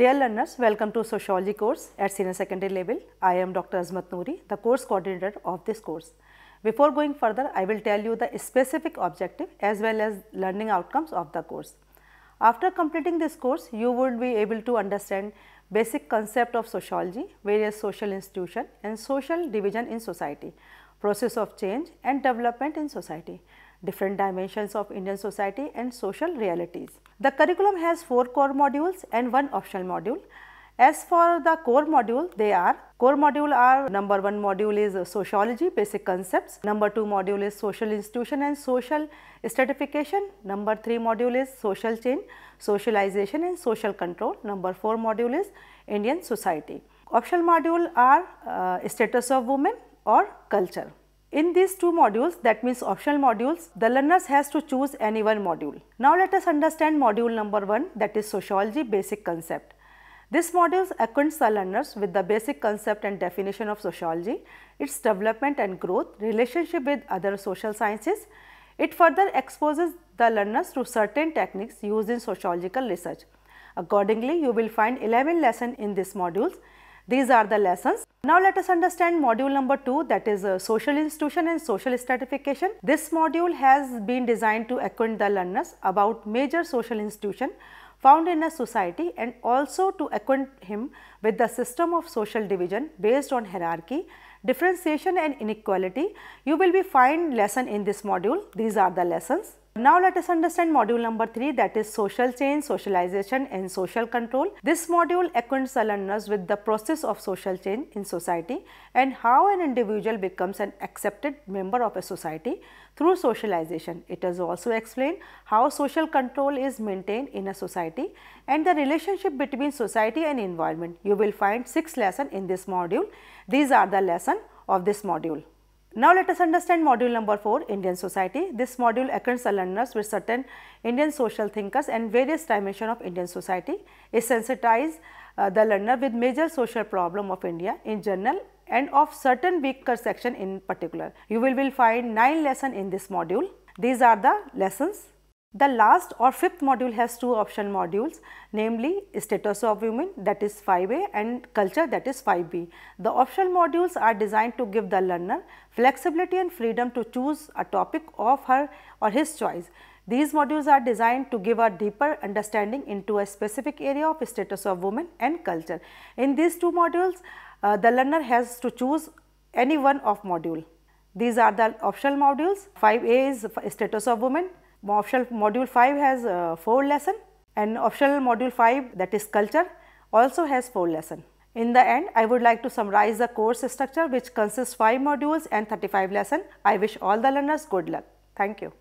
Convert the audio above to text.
Dear learners, welcome to Sociology course at senior secondary level. I am Dr. Azmat Noori, the course coordinator of this course. Before going further, I will tell you the specific objective as well as learning outcomes of the course. After completing this course, you would be able to understand basic concept of sociology, various social institution and social division in society, process of change and development in society different dimensions of Indian society and social realities. The curriculum has 4 core modules and 1 optional module. As for the core module, they are core module are number 1 module is sociology basic concepts, number 2 module is social institution and social stratification, number 3 module is social change, socialization and social control, number 4 module is Indian society. Optional module are uh, status of women or culture. In these two modules, that means optional modules, the learners has to choose any one module. Now let us understand module number 1 that is sociology basic concept. This module acquaints the learners with the basic concept and definition of sociology, its development and growth, relationship with other social sciences. It further exposes the learners to certain techniques used in sociological research. Accordingly, you will find 11 lessons in this modules. These are the lessons. Now let us understand module number 2 that is uh, social institution and social stratification. This module has been designed to acquaint the learners about major social institution found in a society and also to acquaint him with the system of social division based on hierarchy, differentiation and inequality. You will be find lesson in this module. These are the lessons. Now let us understand module number 3 that is social change, socialization and social control. This module acquaints the learners with the process of social change in society and how an individual becomes an accepted member of a society through socialization. It has also explained how social control is maintained in a society and the relationship between society and environment. You will find 6 lessons in this module. These are the lesson of this module. Now let us understand module number 4 Indian society. This module acquaints the learners with certain Indian social thinkers and various dimensions of Indian society. It sensitizes uh, the learner with major social problem of India in general and of certain weaker section in particular. You will, will find 9 lessons in this module. These are the lessons the last or fifth module has two option modules namely status of women that is 5a and culture that is 5b. The optional modules are designed to give the learner flexibility and freedom to choose a topic of her or his choice. These modules are designed to give a deeper understanding into a specific area of status of women and culture. In these two modules, uh, the learner has to choose any one of module. These are the optional modules. 5a is status of women, Optional module 5 has uh, 4 lesson and optional module 5 that is culture also has 4 lesson. In the end, I would like to summarize the course structure which consists 5 modules and 35 lesson. I wish all the learners good luck. Thank you.